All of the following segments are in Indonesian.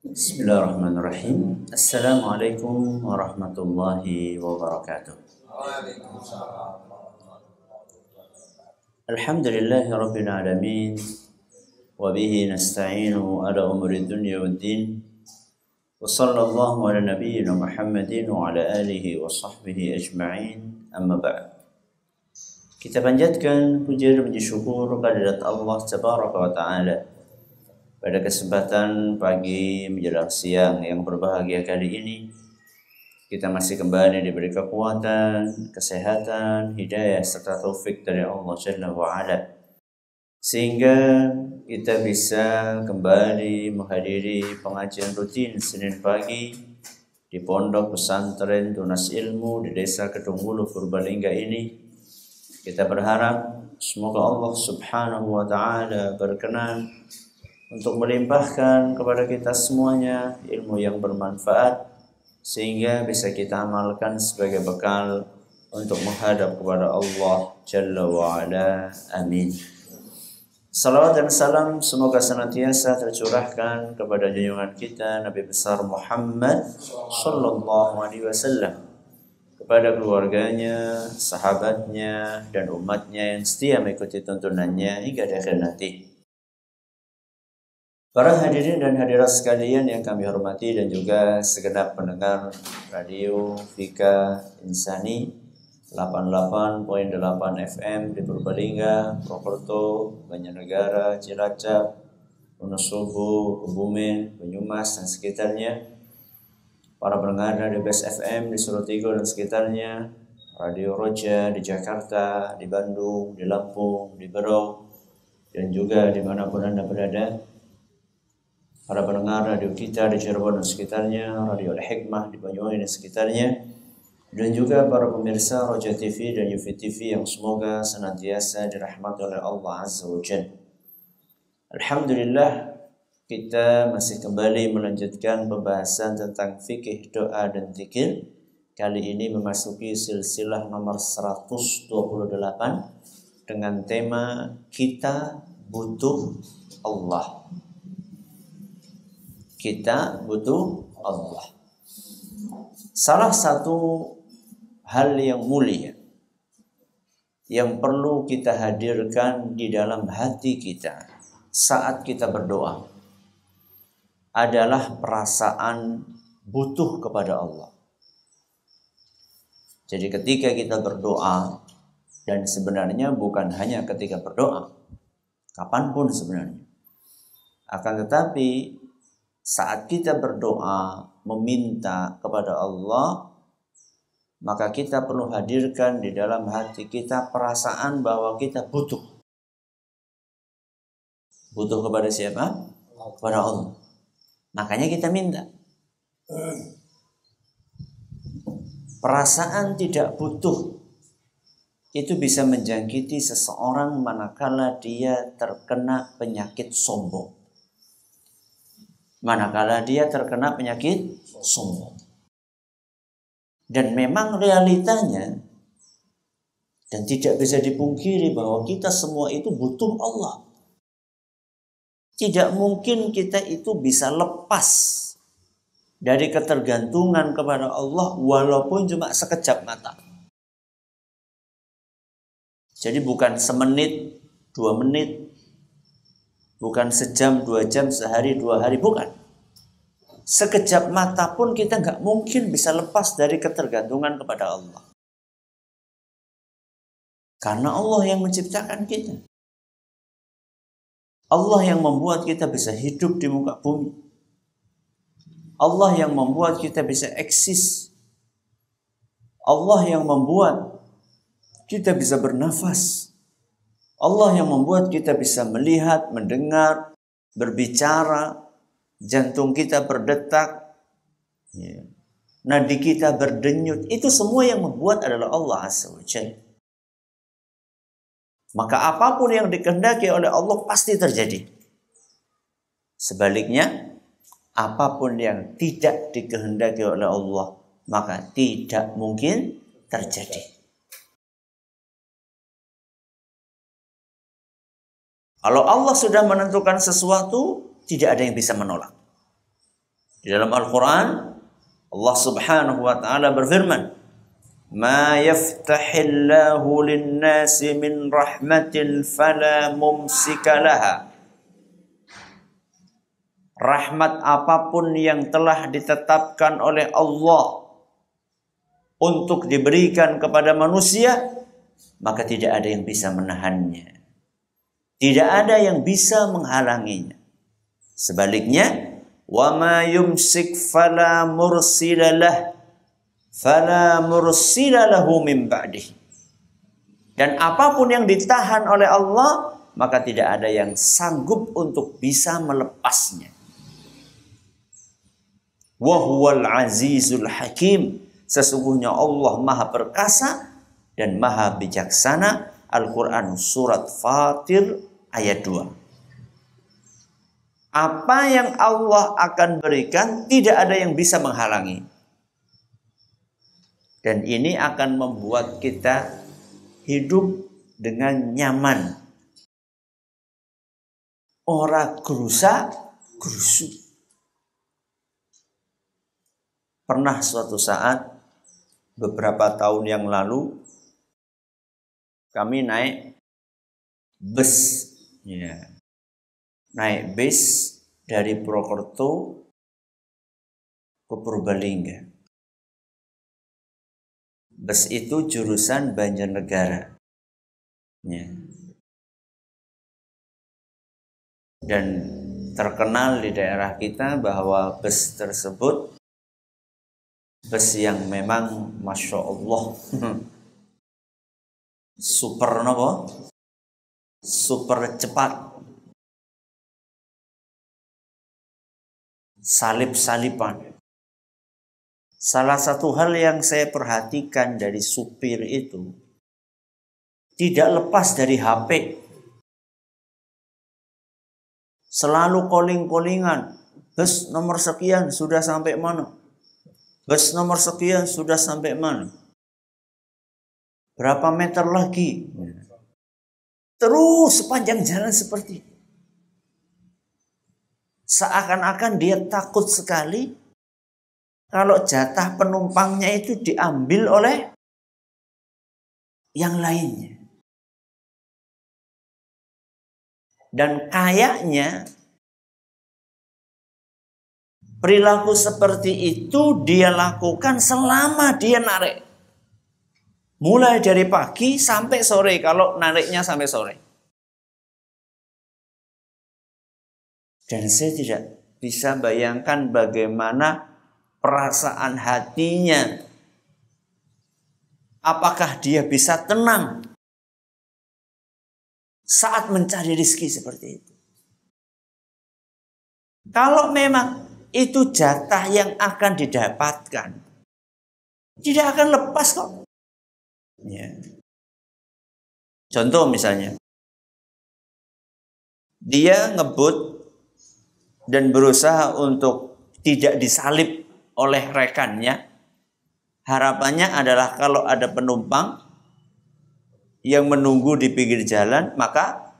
بسم الله الرحمن الرحيم السلام عليكم ورحمة الله وبركاته الحمد لله رب العالمين وبه نستعين على أمر الدنيا والدين وصلى الله على نبينا محمد وعلى آله وصحبه أجمعين أما بعد Kita panjatkan puja dan puji syukur kepada Allah Tabaraka wa Ta'ala Pada kesempatan pagi menjelang siang yang berbahagia kali ini, kita masih kembali diberi kekuatan, kesehatan, hidayah, serta taufik dari Allah Jalla wa'ala. Sehingga kita bisa kembali menghadiri pengajian rutin Senin pagi di Pondok Pesantren Tunas Ilmu di Desa Kedungulu Purbalingga ini. Kita berharap semoga Allah Subhanahu wa taala berkenan untuk melimpahkan kepada kita semuanya ilmu yang bermanfaat sehingga bisa kita amalkan sebagai bekal untuk menghadap kepada Allah Jalla wa'ala. Amin. Salawat dan salam semoga senantiasa tercurahkan kepada junjungan kita Nabi besar Muhammad sallallahu alaihi wasallam kepada keluarganya, sahabatnya dan umatnya yang setia mengikuti tuntunannya hingga akhir nanti. Para hadirin dan hadirat sekalian yang kami hormati dan juga segenap pendengar Radio Fika Insani 88.8 FM di Purbalingga, Purwokerto, Negara, Cilacap, Wonosobo, Kebumen, Banyumas dan sekitarnya. Para pendengar di Best FM di Surutigo dan sekitarnya, Radio Roja di Jakarta, di Bandung, di Lampung, di Berau, dan juga dimanapun Anda berada, para pendengar radio kita di Cirebon dan sekitarnya, Radio Al-Hikmah di Banyuwangi dan sekitarnya, dan juga para pemirsa Roja TV dan UV TV yang semoga senantiasa dirahmati oleh Allah Azza wa Jal. Alhamdulillah, kita masih kembali melanjutkan pembahasan tentang fikih doa dan zikir. Kali ini memasuki silsilah nomor 128 dengan tema kita butuh Allah kita butuh Allah. Salah satu hal yang mulia yang perlu kita hadirkan di dalam hati kita saat kita berdoa adalah perasaan butuh kepada Allah. Jadi ketika kita berdoa dan sebenarnya bukan hanya ketika berdoa, kapanpun sebenarnya. Akan tetapi saat kita berdoa meminta kepada Allah maka kita perlu hadirkan di dalam hati kita perasaan bahwa kita butuh butuh kepada siapa kepada Allah makanya kita minta perasaan tidak butuh itu bisa menjangkiti seseorang manakala dia terkena penyakit sombong manakala dia terkena penyakit sombong. Dan memang realitanya dan tidak bisa dipungkiri bahwa kita semua itu butuh Allah. Tidak mungkin kita itu bisa lepas dari ketergantungan kepada Allah walaupun cuma sekejap mata. Jadi bukan semenit, dua menit, Bukan sejam, dua jam, sehari, dua hari, bukan. Sekejap mata pun kita nggak mungkin bisa lepas dari ketergantungan kepada Allah. Karena Allah yang menciptakan kita. Allah yang membuat kita bisa hidup di muka bumi. Allah yang membuat kita bisa eksis. Allah yang membuat kita bisa bernafas. Allah yang membuat kita bisa melihat, mendengar, berbicara, jantung kita berdetak, ya. nadi kita berdenyut. Itu semua yang membuat adalah Allah Azza Maka apapun yang dikehendaki oleh Allah pasti terjadi. Sebaliknya, apapun yang tidak dikehendaki oleh Allah maka tidak mungkin terjadi. Kalau Allah sudah menentukan sesuatu, tidak ada yang bisa menolak. Di dalam Al-Quran, Allah subhanahu wa ta'ala berfirman, ما يفتح الله للناس من رحمة فلا ممسك لها Rahmat apapun yang telah ditetapkan oleh Allah untuk diberikan kepada manusia, maka tidak ada yang bisa menahannya. Tidak ada yang bisa menghalanginya. Sebaliknya, wa ma yumsik fala mursilalah fala mursilalahu min ba'dih. Dan apapun yang ditahan oleh Allah, maka tidak ada yang sanggup untuk bisa melepasnya. Wahwal azizul hakim. Sesungguhnya Allah maha perkasa dan maha bijaksana. Al-Quran surat Fatir ayat 2. Apa yang Allah akan berikan tidak ada yang bisa menghalangi. Dan ini akan membuat kita hidup dengan nyaman. Ora gerusa gerusu. Pernah suatu saat beberapa tahun yang lalu kami naik bus ya. naik bis dari Purwokerto ke Purbalingga bus itu jurusan Banjarnegara ya. dan terkenal di daerah kita bahwa bus tersebut bus yang memang masya Allah super nopo super cepat salib-saliban salah satu hal yang saya perhatikan dari supir itu tidak lepas dari HP selalu calling-callingan bus nomor sekian sudah sampai mana bus nomor sekian sudah sampai mana berapa meter lagi Terus sepanjang jalan seperti itu. Seakan-akan dia takut sekali kalau jatah penumpangnya itu diambil oleh yang lainnya. Dan kayaknya perilaku seperti itu dia lakukan selama dia narik. Mulai dari pagi sampai sore kalau nariknya sampai sore. Dan saya tidak bisa bayangkan bagaimana perasaan hatinya. Apakah dia bisa tenang saat mencari rezeki seperti itu? Kalau memang itu jatah yang akan didapatkan, tidak akan lepas kok Ya. Contoh misalnya, dia ngebut dan berusaha untuk tidak disalib oleh rekannya. Harapannya adalah kalau ada penumpang yang menunggu di pinggir jalan, maka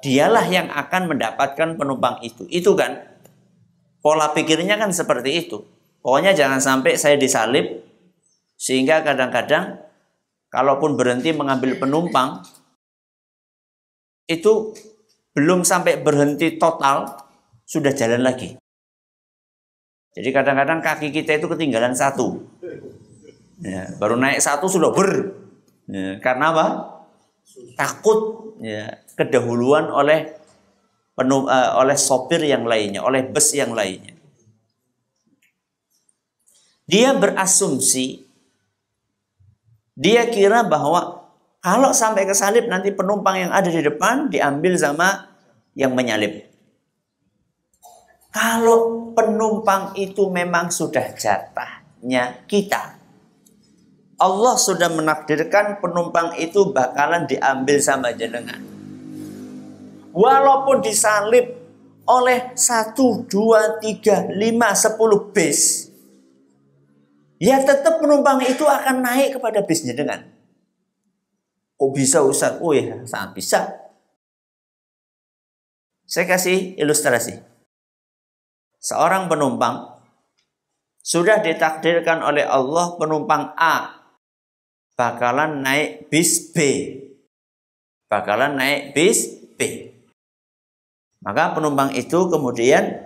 dialah yang akan mendapatkan penumpang itu. Itu kan pola pikirnya kan seperti itu. Pokoknya jangan sampai saya disalib sehingga kadang-kadang kalaupun berhenti mengambil penumpang, itu belum sampai berhenti total, sudah jalan lagi. Jadi kadang-kadang kaki kita itu ketinggalan satu. Ya, baru naik satu sudah ber. Ya, karena apa? Takut ya, kedahuluan oleh penuh, eh, uh, oleh sopir yang lainnya, oleh bus yang lainnya. Dia berasumsi dia kira bahwa kalau sampai ke salib nanti penumpang yang ada di depan diambil sama yang menyalib. Kalau penumpang itu memang sudah jatahnya kita. Allah sudah menakdirkan penumpang itu bakalan diambil sama jenengan. Walaupun disalib oleh 1, 2, 3, 5, 10 base ya tetap penumpang itu akan naik kepada bisnya dengan. Kok oh, bisa Ustaz? Oh ya, sangat bisa. Saya kasih ilustrasi. Seorang penumpang sudah ditakdirkan oleh Allah penumpang A bakalan naik bis B. Bakalan naik bis B. Maka penumpang itu kemudian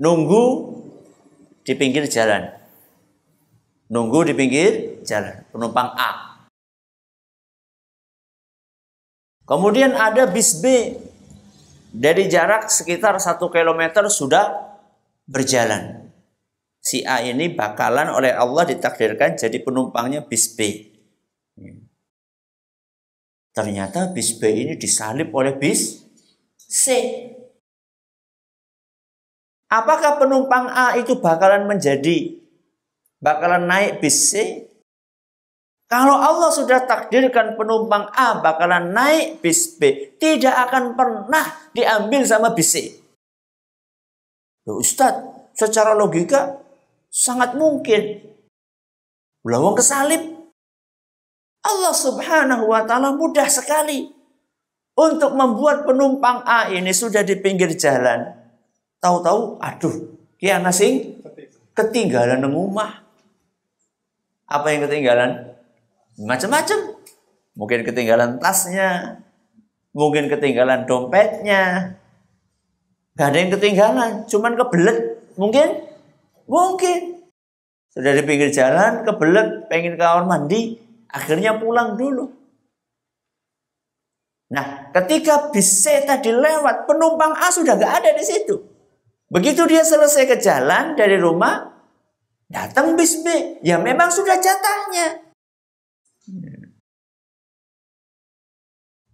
nunggu di pinggir jalan. Nunggu di pinggir jalan, penumpang A. Kemudian ada bis B. Dari jarak sekitar 1 km sudah berjalan. Si A ini bakalan oleh Allah ditakdirkan jadi penumpangnya bis B. Ternyata bis B ini disalib oleh bis C. Apakah penumpang A itu bakalan menjadi bakalan naik bis C? Kalau Allah sudah takdirkan penumpang A bakalan naik bis B, tidak akan pernah diambil sama bis C. Loh, Ustadz, secara logika sangat mungkin. Belawang kesalib. Allah subhanahu wa ta'ala mudah sekali untuk membuat penumpang A ini sudah di pinggir jalan Tahu-tahu aduh, ki ana sing ketinggalan nang omah. Apa yang ketinggalan? Macam-macam. Mungkin ketinggalan tasnya, mungkin ketinggalan dompetnya. Gak ada yang ketinggalan, cuman kebelet. Mungkin? Mungkin. Sudah di pinggir jalan, kebelet, pengen ke kamar mandi, akhirnya pulang dulu. Nah, ketika bis C tadi penumpang A sudah gak ada di situ. Begitu dia selesai ke jalan dari rumah, datang bis B. Ya memang sudah jatahnya.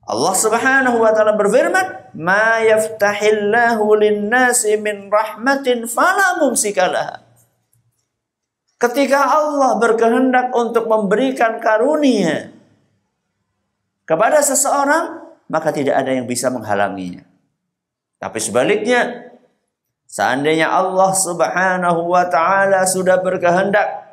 Allah Subhanahu wa taala berfirman, "Ma yaftahillahu linnasi min rahmatin falamum Ketika Allah berkehendak untuk memberikan karunia kepada seseorang, maka tidak ada yang bisa menghalanginya. Tapi sebaliknya, Seandainya Allah Subhanahu wa taala sudah berkehendak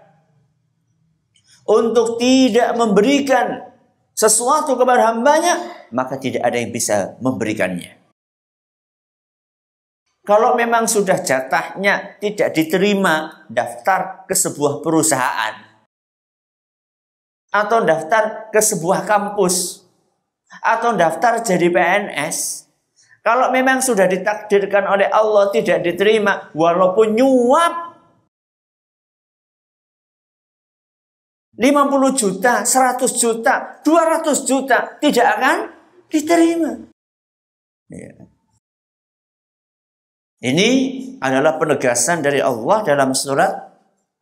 untuk tidak memberikan sesuatu kepada hambanya, maka tidak ada yang bisa memberikannya. Kalau memang sudah jatahnya tidak diterima daftar ke sebuah perusahaan atau daftar ke sebuah kampus atau daftar jadi PNS, kalau memang sudah ditakdirkan oleh Allah tidak diterima, walaupun nyuap 50 juta, 100 juta, 200 juta tidak akan diterima. Iya. Ini adalah penegasan dari Allah dalam surat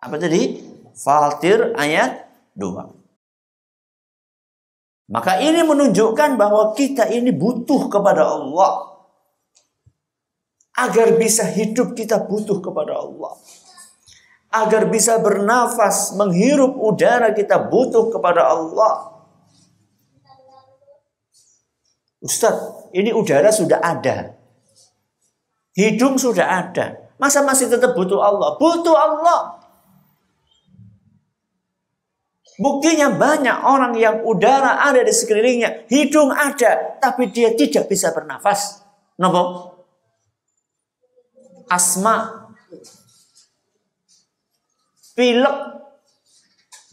apa tadi? Fatir ayat 2. Maka ini menunjukkan bahwa kita ini butuh kepada Allah. Agar bisa hidup kita butuh kepada Allah. Agar bisa bernafas, menghirup udara kita butuh kepada Allah. Ustadz, ini udara sudah ada. Hidung sudah ada. Masa masih tetap butuh Allah? Butuh Allah. Buktinya banyak orang yang udara ada di sekelilingnya, hidung ada, tapi dia tidak bisa bernafas. Nopo? asma pilek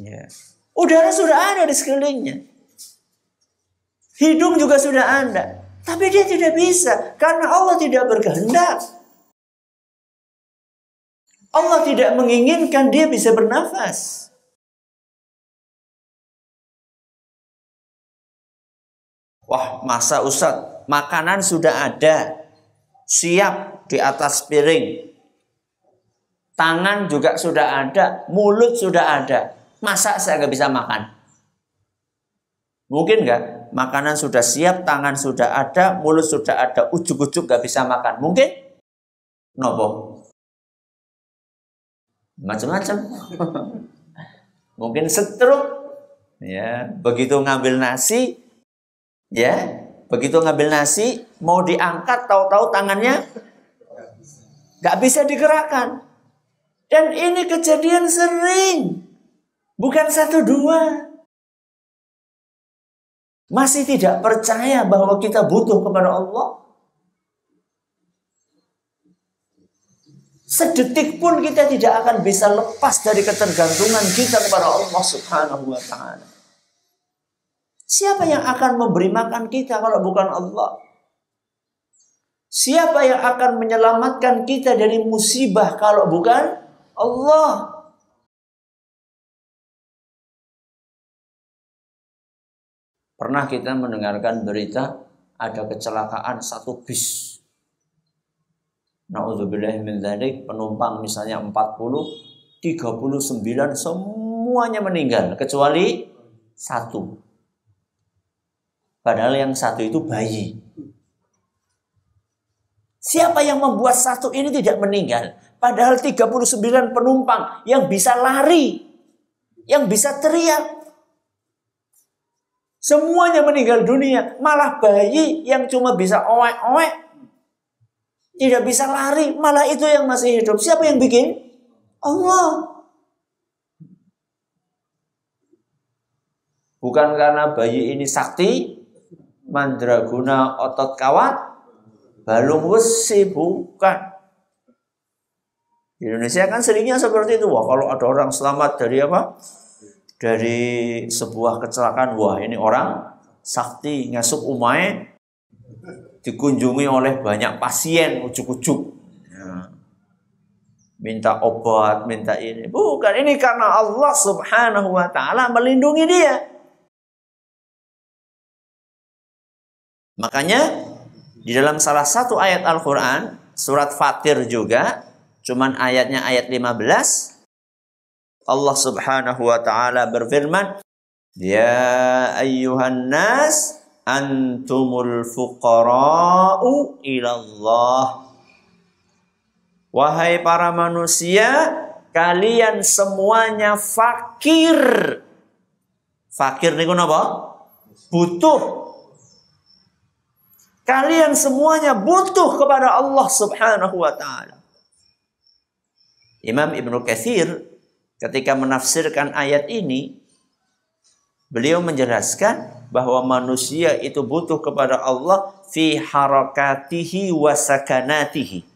ya. udara sudah ada di sekelilingnya hidung juga sudah ada tapi dia tidak bisa karena Allah tidak berkehendak Allah tidak menginginkan dia bisa bernafas. Wah, masa usat, makanan sudah ada, siap di atas piring. Tangan juga sudah ada, mulut sudah ada. Masa saya nggak bisa makan? Mungkin nggak? Makanan sudah siap, tangan sudah ada, mulut sudah ada, ujuk-ujuk nggak bisa makan. Mungkin? Nopo. Macam-macam. Mungkin setruk. Ya, begitu ngambil nasi, ya Begitu ngambil nasi, mau diangkat, tahu-tahu tangannya nggak bisa digerakkan. Dan ini kejadian sering, bukan satu dua. Masih tidak percaya bahwa kita butuh kepada Allah. Sedetik pun kita tidak akan bisa lepas dari ketergantungan kita kepada Allah Subhanahu wa taala. Siapa yang akan memberi makan kita kalau bukan Allah? Siapa yang akan menyelamatkan kita dari musibah kalau bukan Allah? Pernah kita mendengarkan berita ada kecelakaan satu bis. Nauzubillah min dzalik, penumpang misalnya 40, 39 semuanya meninggal kecuali satu. Padahal yang satu itu bayi. Siapa yang membuat satu ini tidak meninggal? Padahal 39 penumpang yang bisa lari, yang bisa teriak. Semuanya meninggal dunia, malah bayi yang cuma bisa oek-oek tidak bisa lari, malah itu yang masih hidup. Siapa yang bikin? Allah. Bukan karena bayi ini sakti, mandraguna otot kawat balung besi bukan di Indonesia kan seringnya seperti itu wah kalau ada orang selamat dari apa dari sebuah kecelakaan wah ini orang sakti ngasup umai dikunjungi oleh banyak pasien ujuk-ujuk nah, minta obat minta ini bukan ini karena Allah subhanahu wa taala melindungi dia Makanya di dalam salah satu ayat Al-Quran, surat Fatir juga, cuman ayatnya ayat 15, Allah subhanahu wa ta'ala berfirman, Ya ayyuhan nas, antumul fuqara'u ilallah. Wahai para manusia, kalian semuanya fakir. Fakir ini apa Butuh Kalian semuanya butuh kepada Allah Subhanahu wa taala. Imam Ibnu Katsir ketika menafsirkan ayat ini beliau menjelaskan bahwa manusia itu butuh kepada Allah fi harakatihi wa sakanatihi.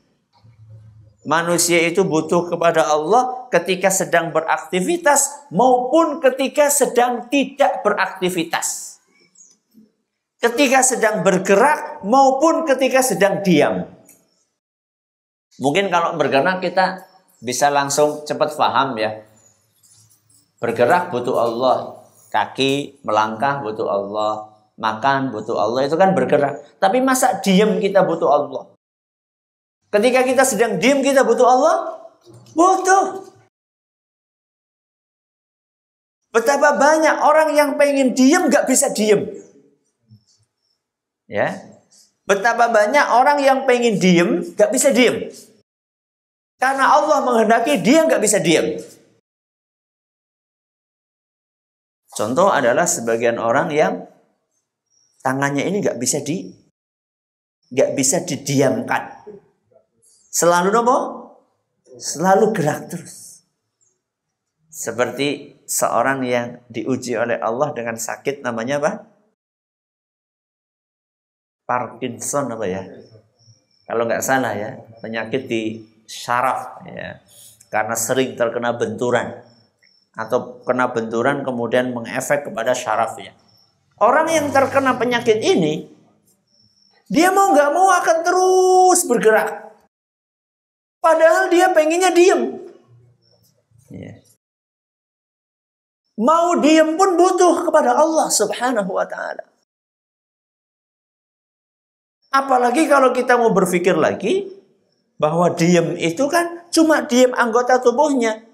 Manusia itu butuh kepada Allah ketika sedang beraktivitas maupun ketika sedang tidak beraktivitas ketika sedang bergerak maupun ketika sedang diam. Mungkin kalau bergerak kita bisa langsung cepat paham ya. Bergerak butuh Allah, kaki melangkah butuh Allah, makan butuh Allah itu kan bergerak. Tapi masa diam kita butuh Allah? Ketika kita sedang diam kita butuh Allah? Butuh. Betapa banyak orang yang pengen diam gak bisa diam. Ya. Betapa banyak orang yang pengen diem, gak bisa diem. Karena Allah menghendaki dia gak bisa diem. Contoh adalah sebagian orang yang tangannya ini gak bisa di gak bisa didiamkan. Selalu nopo? Selalu gerak terus. Seperti seorang yang diuji oleh Allah dengan sakit namanya apa? Parkinson apa ya? Kalau nggak salah ya, penyakit di syaraf ya. Karena sering terkena benturan atau kena benturan kemudian mengefek kepada syarafnya. Orang yang terkena penyakit ini dia mau nggak mau akan terus bergerak. Padahal dia pengennya diem. Yeah. Mau diem pun butuh kepada Allah subhanahu wa ta'ala. Apalagi kalau kita mau berpikir lagi bahwa diem itu kan cuma diem anggota tubuhnya.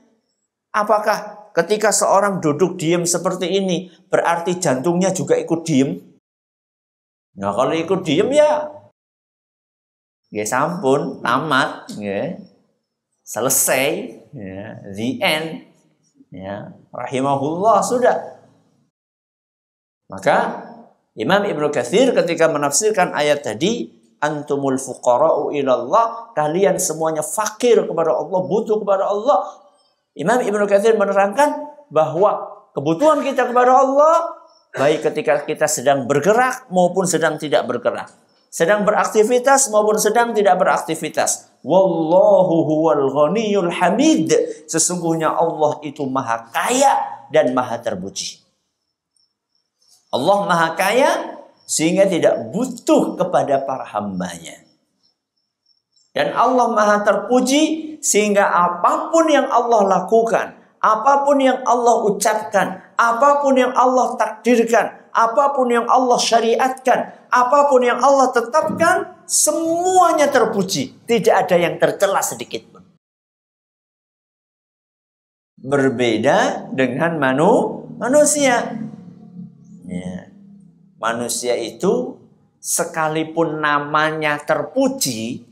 Apakah ketika seorang duduk diem seperti ini berarti jantungnya juga ikut diem? Nah kalau ikut diem ya, ya sampun, tamat, ya selesai, ya, the end, ya rahimahullah sudah. Maka Imam Ibnu Katsir ketika menafsirkan ayat tadi antumul fuqara'u ilallah kalian semuanya fakir kepada Allah butuh kepada Allah Imam Ibnu Katsir menerangkan bahwa kebutuhan kita kepada Allah baik ketika kita sedang bergerak maupun sedang tidak bergerak sedang beraktivitas maupun sedang tidak beraktivitas wallahu huwal ghaniyul hamid sesungguhnya Allah itu maha kaya dan maha terpuji Allah maha kaya sehingga tidak butuh kepada para hambanya. Dan Allah maha terpuji sehingga apapun yang Allah lakukan, apapun yang Allah ucapkan, apapun yang Allah takdirkan, apapun yang Allah syariatkan, apapun yang Allah tetapkan, semuanya terpuji. Tidak ada yang tercela sedikit pun. Berbeda dengan manu, manusia. Ya. Manusia itu sekalipun namanya terpuji,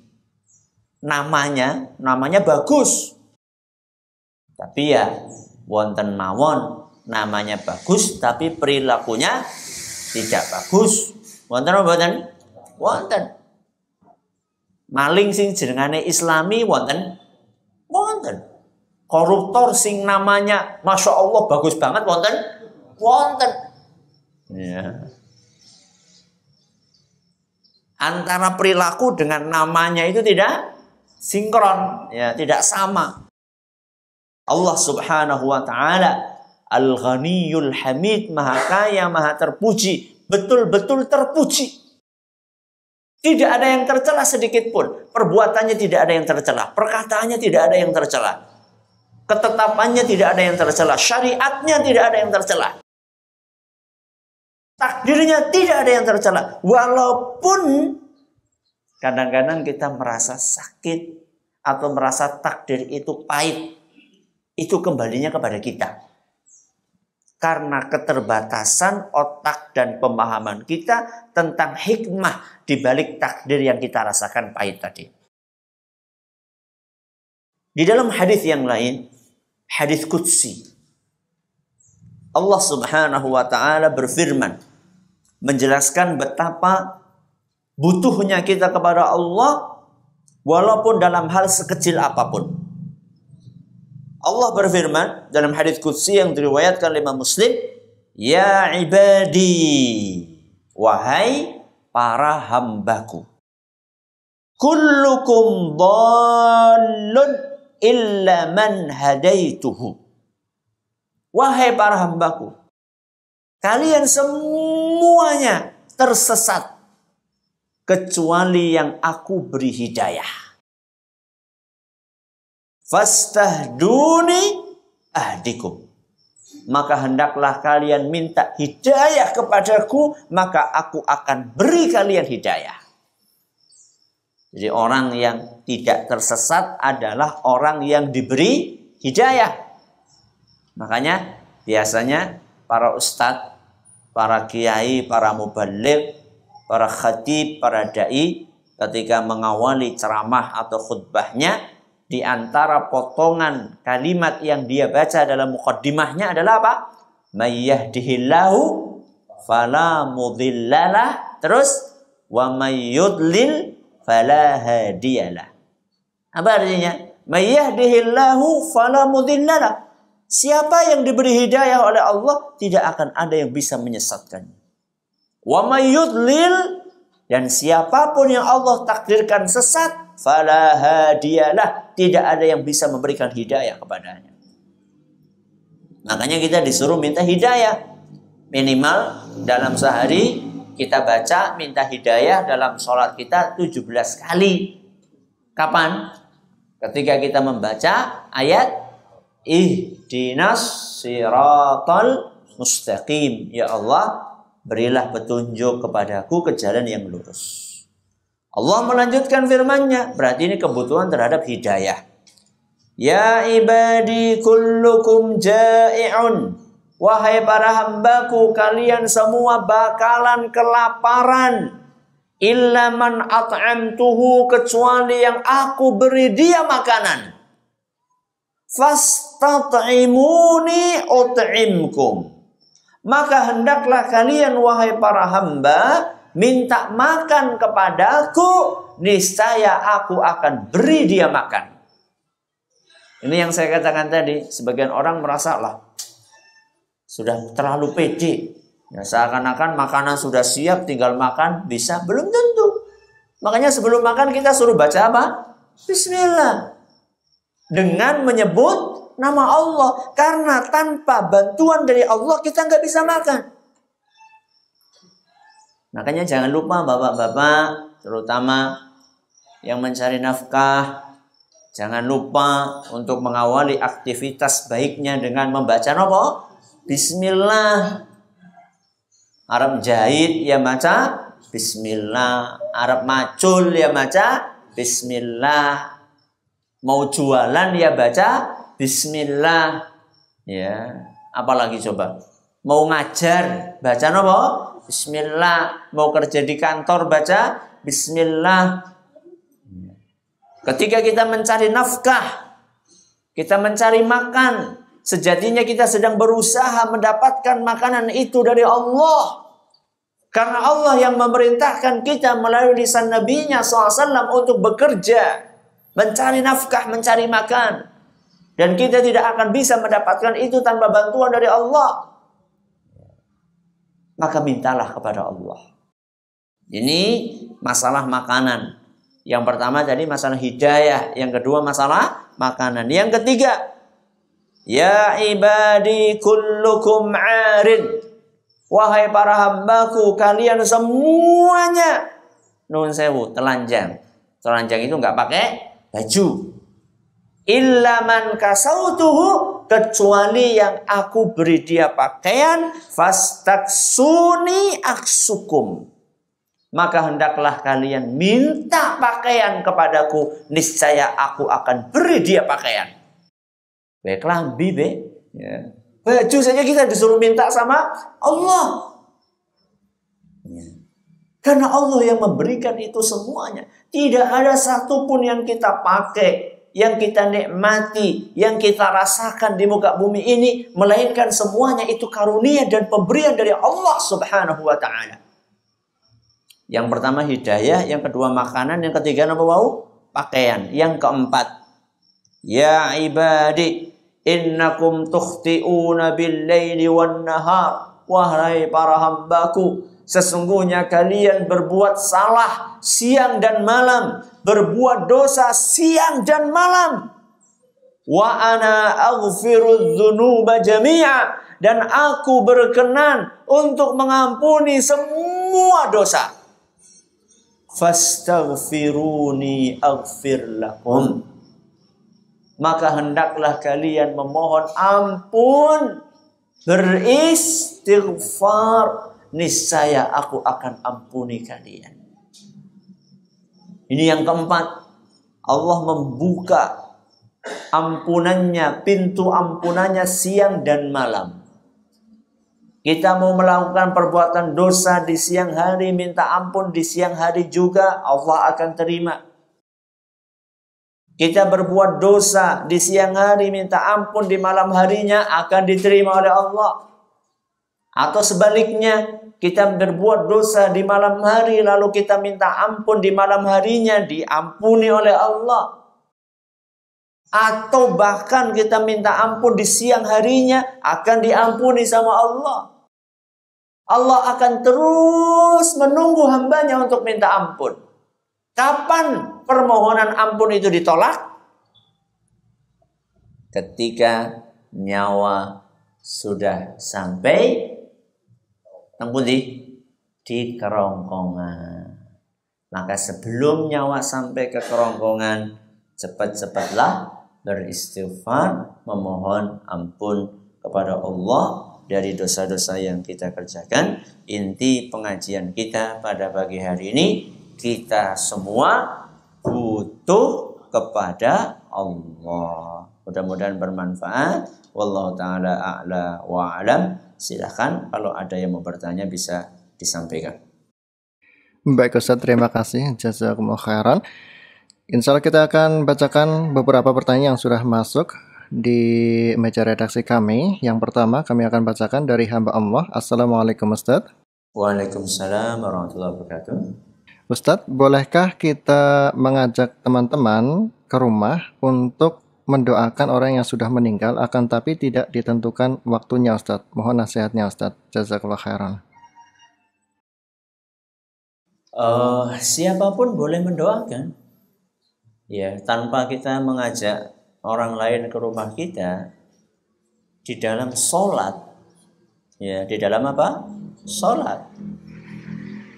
namanya namanya bagus. Tapi ya wonten mawon namanya bagus tapi perilakunya tidak bagus. Wonten wonten wonten. Maling sing jenengane Islami wonten wonten. Koruptor sing namanya Masya Allah bagus banget wonten wonten Ya. Antara perilaku dengan namanya itu tidak sinkron, ya, tidak sama. Allah Subhanahu wa taala Al-Ghaniyul Hamid, Maha Kaya, Maha Terpuji, betul-betul terpuji. Tidak ada yang tercela sedikit pun. Perbuatannya tidak ada yang tercela, perkataannya tidak ada yang tercela. Ketetapannya tidak ada yang tercela, syariatnya tidak ada yang tercela. Takdirnya tidak ada yang tercela. Walaupun kadang-kadang kita merasa sakit atau merasa takdir itu pahit. Itu kembalinya kepada kita. Karena keterbatasan otak dan pemahaman kita tentang hikmah di balik takdir yang kita rasakan pahit tadi. Di dalam hadis yang lain, hadis Qudsi, Allah Subhanahu wa taala berfirman menjelaskan betapa butuhnya kita kepada Allah walaupun dalam hal sekecil apapun. Allah berfirman dalam hadis qudsi yang diriwayatkan lima Muslim, "Ya ibadi, wahai para hambaku. Kullukum dhallun illa man hadaituhu." Wahai para hambaku, kalian semuanya tersesat kecuali yang aku beri hidayah. Fastahduni ahdikum. Maka hendaklah kalian minta hidayah kepadaku, maka aku akan beri kalian hidayah. Jadi orang yang tidak tersesat adalah orang yang diberi hidayah. Makanya biasanya para ustadz, para kiai, para mubalik, para khatib, para dai ketika mengawali ceramah atau khutbahnya di antara potongan kalimat yang dia baca dalam mukaddimahnya adalah apa? Mayyahdihillahu fala mudhillalah terus wa mayyudlil fala hadiyalah. Apa artinya? Mayyahdihillahu fala mudhillalah. Siapa yang diberi hidayah oleh Allah tidak akan ada yang bisa menyesatkannya. Wa mayyudlil dan siapapun yang Allah takdirkan sesat falah dialah tidak ada yang bisa memberikan hidayah kepadanya. Makanya kita disuruh minta hidayah. Minimal dalam sehari kita baca minta hidayah dalam sholat kita 17 kali. Kapan? Ketika kita membaca ayat ihdinas siratal mustaqim ya Allah berilah petunjuk kepadaku ke jalan yang lurus Allah melanjutkan firman-Nya berarti ini kebutuhan terhadap hidayah ya ibadi kullukum ja'i'un wahai para hambaku kalian semua bakalan kelaparan illa man at'amtuhu kecuali yang aku beri dia makanan fastat'imuni ut'imkum. Maka hendaklah kalian wahai para hamba minta makan kepadaku, niscaya aku akan beri dia makan. Ini yang saya katakan tadi, sebagian orang merasa lah sudah terlalu pede. Ya, seakan-akan makanan sudah siap, tinggal makan bisa, belum tentu. Makanya sebelum makan kita suruh baca apa? Bismillah dengan menyebut nama Allah karena tanpa bantuan dari Allah kita nggak bisa makan. Makanya jangan lupa bapak-bapak terutama yang mencari nafkah jangan lupa untuk mengawali aktivitas baiknya dengan membaca nopo Bismillah Arab jahit ya baca Bismillah Arab macul ya baca Bismillah Mau jualan ya baca bismillah. Ya, apalagi coba. Mau ngajar baca nopo? Bismillah. Mau kerja di kantor baca bismillah. Ketika kita mencari nafkah, kita mencari makan, sejatinya kita sedang berusaha mendapatkan makanan itu dari Allah. Karena Allah yang memerintahkan kita melalui lisan nabinya SAW untuk bekerja mencari nafkah, mencari makan. Dan kita tidak akan bisa mendapatkan itu tanpa bantuan dari Allah. Maka mintalah kepada Allah. Ini masalah makanan. Yang pertama tadi masalah hidayah, yang kedua masalah makanan, yang ketiga ya ibadi kullukum arid Wahai para hambaku, kalian semuanya nun sewu telanjang. Telanjang itu nggak pakai baju. Ilaman kasautuhu kecuali yang aku beri dia pakaian fastaksuni aksukum maka hendaklah kalian minta pakaian kepadaku niscaya aku akan beri dia pakaian Baiklah, bibe. be ya. baju saja kita disuruh minta sama Allah karena Allah yang memberikan itu semuanya. Tidak ada satupun yang kita pakai, yang kita nikmati, yang kita rasakan di muka bumi ini. Melainkan semuanya itu karunia dan pemberian dari Allah subhanahu wa ta'ala. Yang pertama hidayah, yang kedua makanan, yang ketiga apa wau? Pakaian. Yang keempat. Ya ibadi, innakum tukhti'una bil-laili wan-nahar. Wahai para hambaku, Sesungguhnya kalian berbuat salah siang dan malam, berbuat dosa siang dan malam. Wa ana dzunuba jami'a dan aku berkenan untuk mengampuni semua dosa. Fastaghfiruni aghfir lakum. Maka hendaklah kalian memohon ampun beristighfar niscaya aku akan ampuni kalian. Ini yang keempat, Allah membuka ampunannya, pintu ampunannya siang dan malam. Kita mau melakukan perbuatan dosa di siang hari, minta ampun di siang hari juga, Allah akan terima. Kita berbuat dosa di siang hari, minta ampun di malam harinya, akan diterima oleh Allah. Atau sebaliknya, kita berbuat dosa di malam hari lalu kita minta ampun di malam harinya diampuni oleh Allah. Atau bahkan kita minta ampun di siang harinya akan diampuni sama Allah. Allah akan terus menunggu hambanya untuk minta ampun. Kapan permohonan ampun itu ditolak? Ketika nyawa sudah sampai teng di kerongkongan maka sebelum nyawa sampai ke kerongkongan cepat-cepatlah beristighfar memohon ampun kepada Allah dari dosa-dosa yang kita kerjakan inti pengajian kita pada pagi hari ini kita semua butuh kepada Allah mudah-mudahan bermanfaat wallahu taala a'la wa silahkan kalau ada yang mau bertanya bisa disampaikan. Baik Ustaz, terima kasih. Jazakumullah khairan. Insya Allah kita akan bacakan beberapa pertanyaan yang sudah masuk di meja redaksi kami. Yang pertama kami akan bacakan dari hamba Allah. Assalamualaikum Ustaz. Waalaikumsalam warahmatullahi wabarakatuh. Ustadz, bolehkah kita mengajak teman-teman ke rumah untuk mendoakan orang yang sudah meninggal akan tapi tidak ditentukan waktunya Ustaz. Mohon nasihatnya Ustadz. Jazakallah khairan. Uh, siapapun boleh mendoakan. Ya, tanpa kita mengajak orang lain ke rumah kita di dalam sholat ya di dalam apa sholat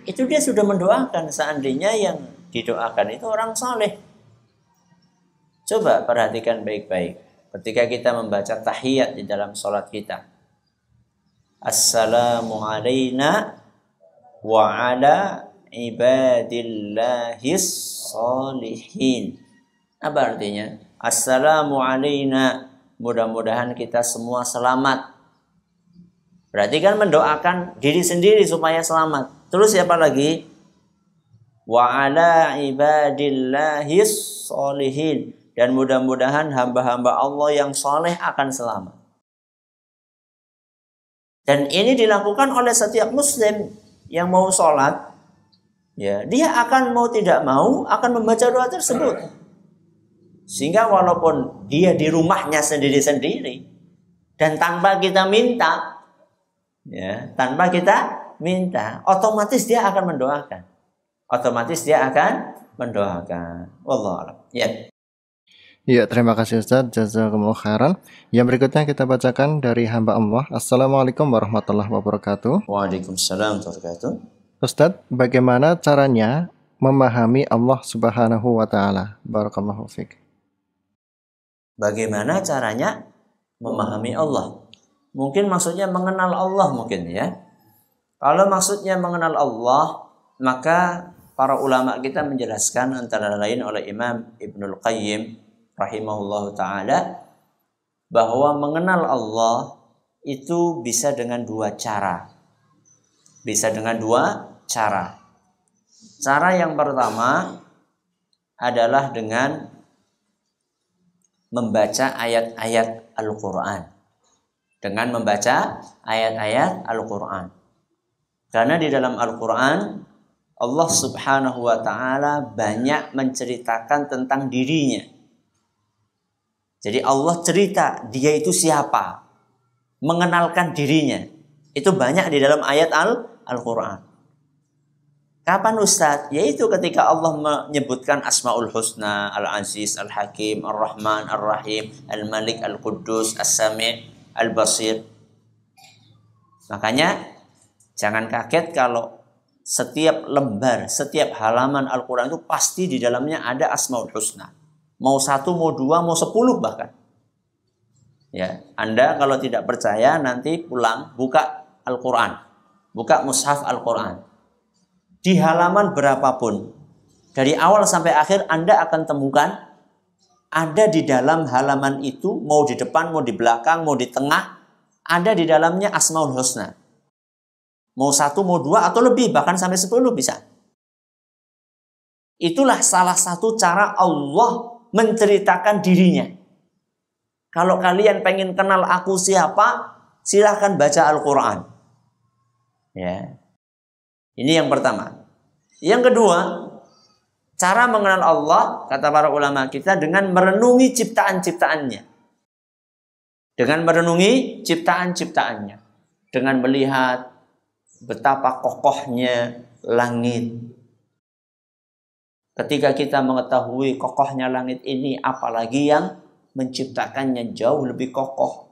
itu dia sudah mendoakan seandainya yang didoakan itu orang saleh Coba perhatikan baik-baik ketika kita membaca tahiyat di dalam sholat kita. Assalamu alayna wa ala ibadillahis salihin. Apa artinya? Assalamu alayna. Mudah-mudahan kita semua selamat. Berarti kan mendoakan diri sendiri supaya selamat. Terus siapa lagi? Wa ala ibadillahis salihin dan mudah-mudahan hamba-hamba Allah yang soleh akan selamat. Dan ini dilakukan oleh setiap muslim yang mau sholat. Ya, dia akan mau tidak mau akan membaca doa tersebut. Sehingga walaupun dia di rumahnya sendiri-sendiri dan tanpa kita minta, ya, tanpa kita minta, otomatis dia akan mendoakan. Otomatis dia akan mendoakan. Wallahualam Ya. Ya, terima kasih Ustaz. Jazakumullah khairan. Yang berikutnya kita bacakan dari hamba Allah. Assalamualaikum warahmatullahi wabarakatuh. Waalaikumsalam warahmatullahi wabarakatuh. Ustaz, bagaimana caranya memahami Allah Subhanahu wa taala? Barakallahu fiik. Bagaimana caranya memahami Allah? Mungkin maksudnya mengenal Allah mungkin ya. Kalau maksudnya mengenal Allah, maka para ulama kita menjelaskan antara lain oleh Imam Ibnul Qayyim rahimahullahu taala bahwa mengenal Allah itu bisa dengan dua cara. Bisa dengan dua cara. Cara yang pertama adalah dengan membaca ayat-ayat Al-Qur'an. Dengan membaca ayat-ayat Al-Qur'an. Karena di dalam Al-Qur'an Allah Subhanahu wa taala banyak menceritakan tentang dirinya jadi Allah cerita dia itu siapa, mengenalkan dirinya. Itu banyak di dalam ayat Al- Al-Quran. Kapan Ustaz? Yaitu ketika Allah menyebutkan Asma'ul Husna, Al-Aziz, Al-Hakim, Ar-Rahman, Ar-Rahim, Al-Malik, Al-Quddus, As-Sami', Al-Basir. Makanya jangan kaget kalau setiap lembar, setiap halaman Al-Quran itu pasti di dalamnya ada Asma'ul Husna. Mau satu, mau dua, mau sepuluh bahkan. Ya, Anda kalau tidak percaya nanti pulang buka Al-Quran. Buka mushaf Al-Quran. Di halaman berapapun, dari awal sampai akhir Anda akan temukan ada di dalam halaman itu, mau di depan, mau di belakang, mau di tengah, ada di dalamnya Asmaul Husna. Mau satu, mau dua, atau lebih, bahkan sampai sepuluh bisa. Itulah salah satu cara Allah menceritakan dirinya. Kalau kalian pengen kenal aku siapa, silahkan baca Al-Quran. Ya. Ini yang pertama. Yang kedua, cara mengenal Allah, kata para ulama kita, dengan merenungi ciptaan-ciptaannya. Dengan merenungi ciptaan-ciptaannya. Dengan melihat betapa kokohnya langit, Ketika kita mengetahui kokohnya langit ini, apalagi yang menciptakannya jauh lebih kokoh.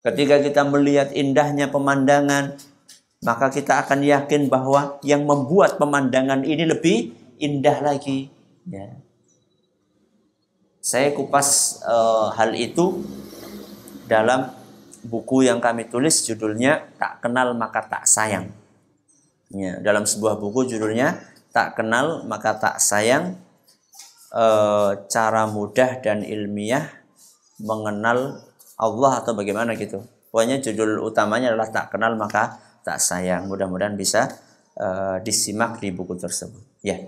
Ketika kita melihat indahnya pemandangan, maka kita akan yakin bahwa yang membuat pemandangan ini lebih indah lagi. Ya. Saya kupas uh, hal itu dalam buku yang kami tulis judulnya Tak Kenal Maka Tak Sayang. Ya, dalam sebuah buku judulnya tak kenal maka tak sayang e, cara mudah dan ilmiah mengenal Allah atau bagaimana gitu pokoknya judul utamanya adalah tak kenal maka tak sayang mudah-mudahan bisa e, disimak di buku tersebut ya yeah.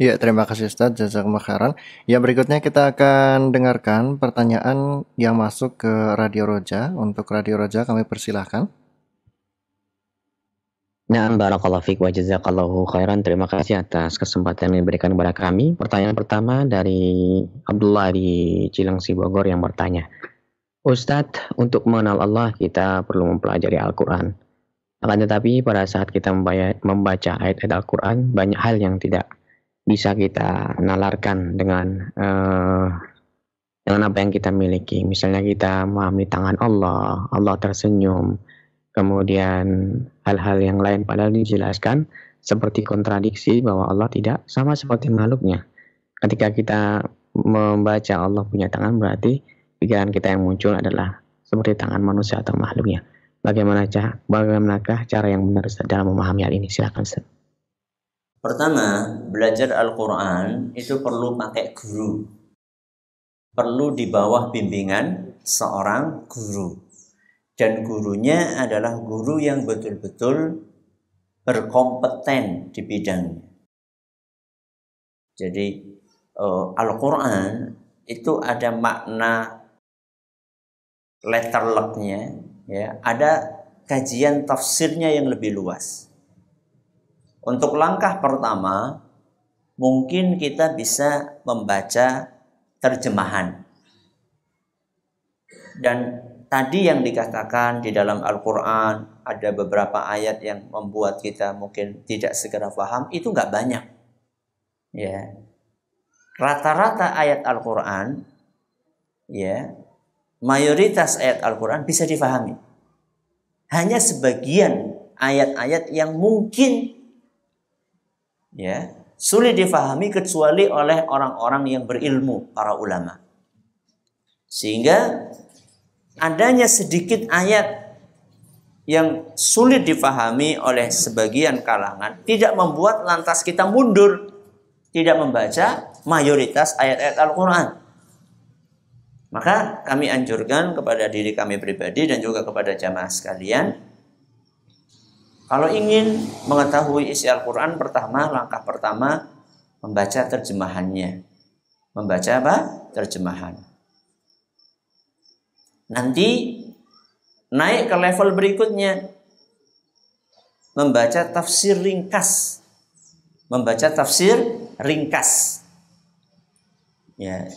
Ya, terima kasih Ustaz Jazakumullah khairan. Ya, berikutnya kita akan dengarkan pertanyaan yang masuk ke Radio Roja. Untuk Radio Roja kami persilahkan. Nah, barakallahu fiq wa jazakallahu khairan. Terima kasih atas kesempatan yang diberikan kepada kami. Pertanyaan pertama dari Abdullah di Cilengsi Bogor yang bertanya. Ustadz, untuk mengenal Allah kita perlu mempelajari Al-Quran. Akan tetapi pada saat kita membaca ayat-ayat Al-Quran, banyak hal yang tidak bisa kita nalarkan dengan uh, dengan apa yang kita miliki. Misalnya kita memahami tangan Allah, Allah tersenyum, kemudian hal-hal yang lain padahal dijelaskan seperti kontradiksi bahwa Allah tidak sama seperti makhluknya. Ketika kita membaca Allah punya tangan berarti pikiran kita yang muncul adalah seperti tangan manusia atau makhluknya. Bagaimana cara, bagaimanakah cara yang benar dalam memahami hal ini? Silakan Ustaz. Pertama, belajar Al-Quran itu perlu pakai guru. Perlu di bawah bimbingan seorang guru dan gurunya adalah guru yang betul-betul berkompeten di bidangnya. Jadi uh, Al-Quran itu ada makna letterlocknya, ya, ada kajian tafsirnya yang lebih luas. Untuk langkah pertama, mungkin kita bisa membaca terjemahan. Dan tadi yang dikatakan di dalam Al-Quran ada beberapa ayat yang membuat kita mungkin tidak segera paham itu nggak banyak ya rata-rata ayat Al-Quran ya mayoritas ayat Al-Quran bisa difahami hanya sebagian ayat-ayat yang mungkin ya sulit difahami kecuali oleh orang-orang yang berilmu para ulama sehingga adanya sedikit ayat yang sulit difahami oleh sebagian kalangan tidak membuat lantas kita mundur tidak membaca mayoritas ayat-ayat Al-Quran. Maka kami anjurkan kepada diri kami pribadi dan juga kepada jamaah sekalian kalau ingin mengetahui isi Al-Quran pertama, langkah pertama membaca terjemahannya. Membaca apa? Terjemahan. Nanti naik ke level berikutnya membaca tafsir ringkas. Membaca tafsir ringkas. Ya,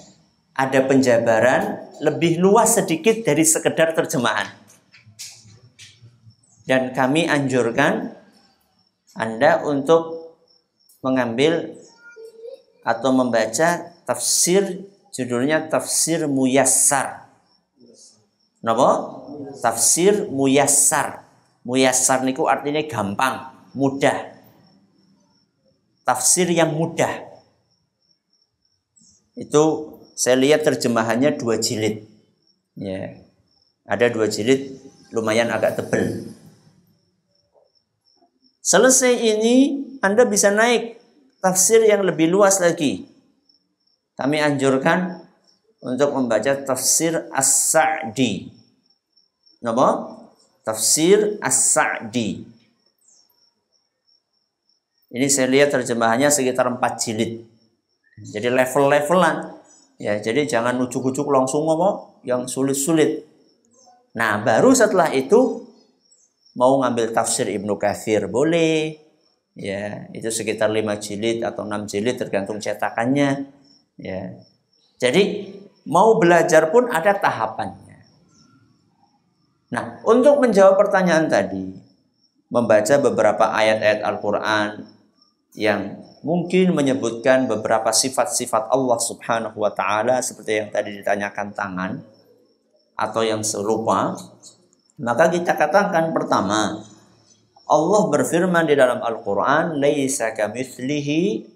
ada penjabaran lebih luas sedikit dari sekedar terjemahan. Dan kami anjurkan Anda untuk mengambil atau membaca tafsir judulnya tafsir muyassar Napa? Tafsir muyasar, muyasar niku artinya gampang, mudah. Tafsir yang mudah. Itu saya lihat terjemahannya dua jilid. Ya. Ada dua jilid lumayan agak tebel. Selesai ini Anda bisa naik tafsir yang lebih luas lagi. Kami anjurkan untuk membaca tafsir As-Sa'di napa? Tafsir As-Sa'di. Ini saya lihat terjemahannya sekitar 4 jilid. Jadi level-levelan. Ya, jadi jangan ujuk-ujuk langsung ngomong yang sulit-sulit. Nah, baru setelah itu mau ngambil tafsir Ibnu Katsir boleh. Ya, itu sekitar 5 jilid atau 6 jilid tergantung cetakannya. Ya. Jadi mau belajar pun ada tahapan. Nah, untuk menjawab pertanyaan tadi, membaca beberapa ayat-ayat Al-Quran yang mungkin menyebutkan beberapa sifat-sifat Allah Subhanahu wa Ta'ala, seperti yang tadi ditanyakan tangan atau yang serupa, maka kita katakan pertama, Allah berfirman di dalam Al-Quran, "Laisa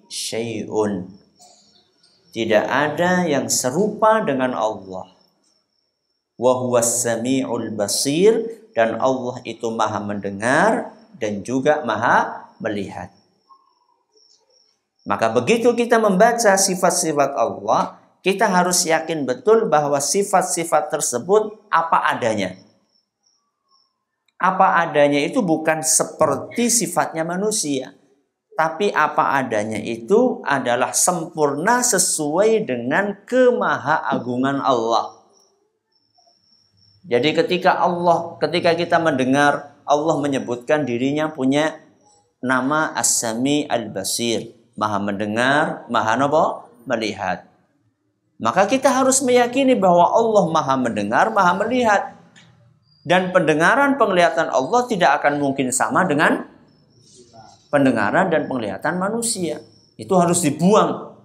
syai'un." Tidak ada yang serupa dengan Allah wa basir dan Allah itu maha mendengar dan juga maha melihat. Maka begitu kita membaca sifat-sifat Allah, kita harus yakin betul bahwa sifat-sifat tersebut apa adanya. Apa adanya itu bukan seperti sifatnya manusia, tapi apa adanya itu adalah sempurna sesuai dengan kemahaagungan Allah. Jadi ketika Allah, ketika kita mendengar Allah menyebutkan dirinya punya nama As-Sami Al-Basir, Maha mendengar, Maha nopo melihat. Maka kita harus meyakini bahwa Allah Maha mendengar, Maha melihat. Dan pendengaran penglihatan Allah tidak akan mungkin sama dengan pendengaran dan penglihatan manusia. Itu harus dibuang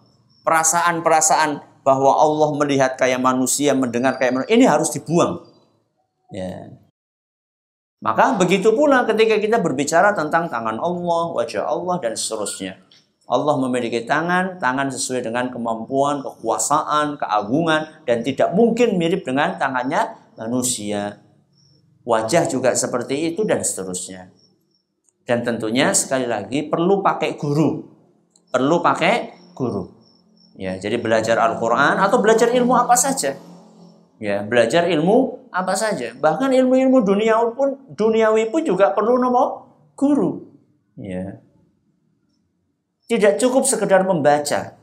perasaan-perasaan bahwa Allah melihat kayak manusia, mendengar kayak manusia. Ini harus dibuang. Ya. Maka begitu pula ketika kita berbicara tentang tangan Allah, wajah Allah dan seterusnya. Allah memiliki tangan, tangan sesuai dengan kemampuan, kekuasaan, keagungan dan tidak mungkin mirip dengan tangannya manusia. Wajah juga seperti itu dan seterusnya. Dan tentunya sekali lagi perlu pakai guru. Perlu pakai guru. Ya, jadi belajar Al-Qur'an atau belajar ilmu apa saja ya belajar ilmu apa saja bahkan ilmu-ilmu dunia pun duniawi pun juga perlu nama guru ya tidak cukup sekedar membaca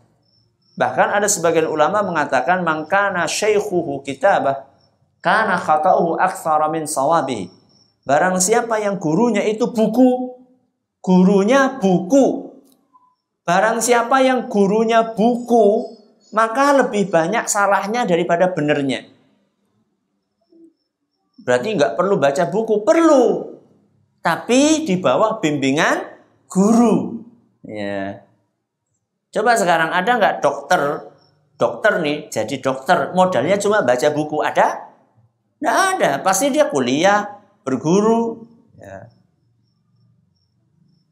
bahkan ada sebagian ulama mengatakan mangkana syaikhuhu kitabah kana khata'uhu aktsara min sawabi barang siapa yang gurunya itu buku gurunya buku barang siapa yang gurunya buku maka lebih banyak salahnya daripada benernya Berarti nggak perlu baca buku, perlu. Tapi di bawah bimbingan guru. Ya. Coba sekarang ada nggak dokter? Dokter nih, jadi dokter. Modalnya cuma baca buku, ada? Nggak ada. Pasti dia kuliah, berguru. Ya.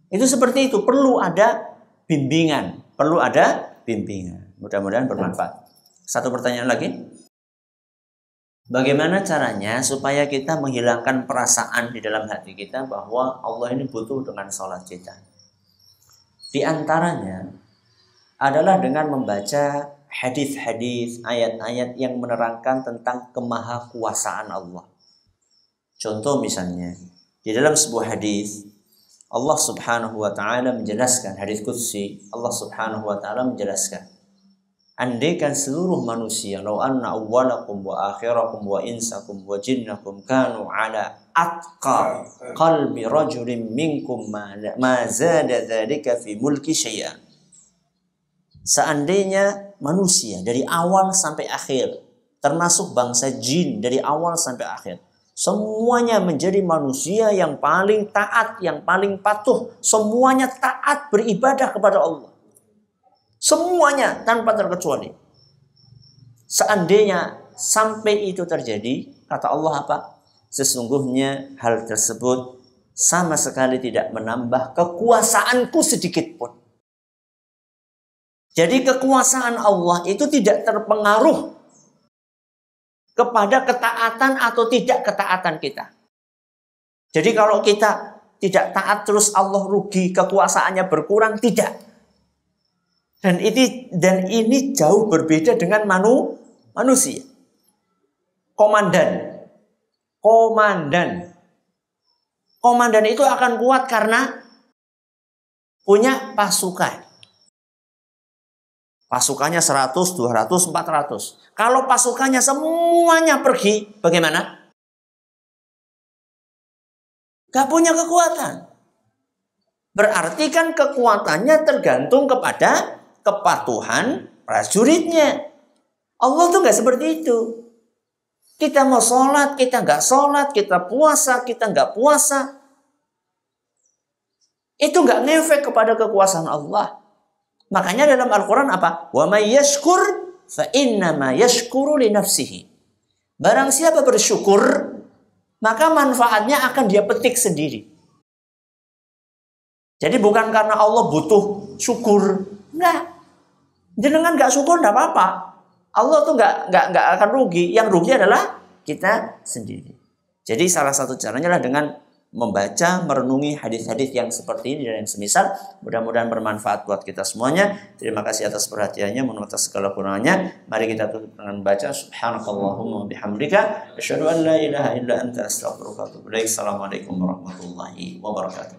Itu seperti itu, perlu ada bimbingan. Perlu ada bimbingan. Mudah-mudahan bermanfaat. Satu pertanyaan lagi. Bagaimana caranya supaya kita menghilangkan perasaan di dalam hati kita bahwa Allah ini butuh dengan sholat kita? Di antaranya adalah dengan membaca hadis-hadis, ayat-ayat yang menerangkan tentang kemahakuasaan Allah. Contoh misalnya, di dalam sebuah hadis Allah Subhanahu wa taala menjelaskan hadis qudsi, Allah Subhanahu wa taala menjelaskan Andaikan seluruh manusia, lau anna awwalakum wa akhirakum wa insakum wa jinnakum kanu ala atqa qalbi rajulin minkum ma, ma zada dzalika fi mulki syai'an. Seandainya manusia dari awal sampai akhir, termasuk bangsa jin dari awal sampai akhir, semuanya menjadi manusia yang paling taat, yang paling patuh, semuanya taat beribadah kepada Allah. Semuanya tanpa terkecuali. Seandainya sampai itu terjadi, kata Allah apa? Sesungguhnya hal tersebut sama sekali tidak menambah kekuasaanku sedikit pun. Jadi kekuasaan Allah itu tidak terpengaruh kepada ketaatan atau tidak ketaatan kita. Jadi kalau kita tidak taat terus Allah rugi, kekuasaannya berkurang, tidak. Dan ini dan ini jauh berbeda dengan manu, manusia. Komandan. Komandan. Komandan itu akan kuat karena punya pasukan. Pasukannya 100, 200, 400. Kalau pasukannya semuanya pergi, bagaimana? Gak punya kekuatan. Berarti kan kekuatannya tergantung kepada kepatuhan prajuritnya. Allah tuh nggak seperti itu. Kita mau sholat, kita nggak sholat, kita puasa, kita nggak puasa. Itu nggak ngefek kepada kekuasaan Allah. Makanya dalam Al-Quran apa? Wa may yashkur fa innama yashkuru li nafsihi. Barang siapa bersyukur, maka manfaatnya akan dia petik sendiri. Jadi bukan karena Allah butuh syukur. Enggak. Jenengan gak syukur gak apa-apa. Allah tuh gak, nggak nggak akan rugi. Yang rugi adalah kita sendiri. Jadi salah satu caranya adalah dengan membaca, merenungi hadis-hadis yang seperti ini dan yang semisal. Mudah-mudahan bermanfaat buat kita semuanya. Terima kasih atas perhatiannya, mohon atas segala kurangnya. Mari kita tutup dengan baca subhanakallahumma bihamdika Asyadu an la ilaha illa anta astagfirullahaladzim. Assalamualaikum warahmatullahi wabarakatuh.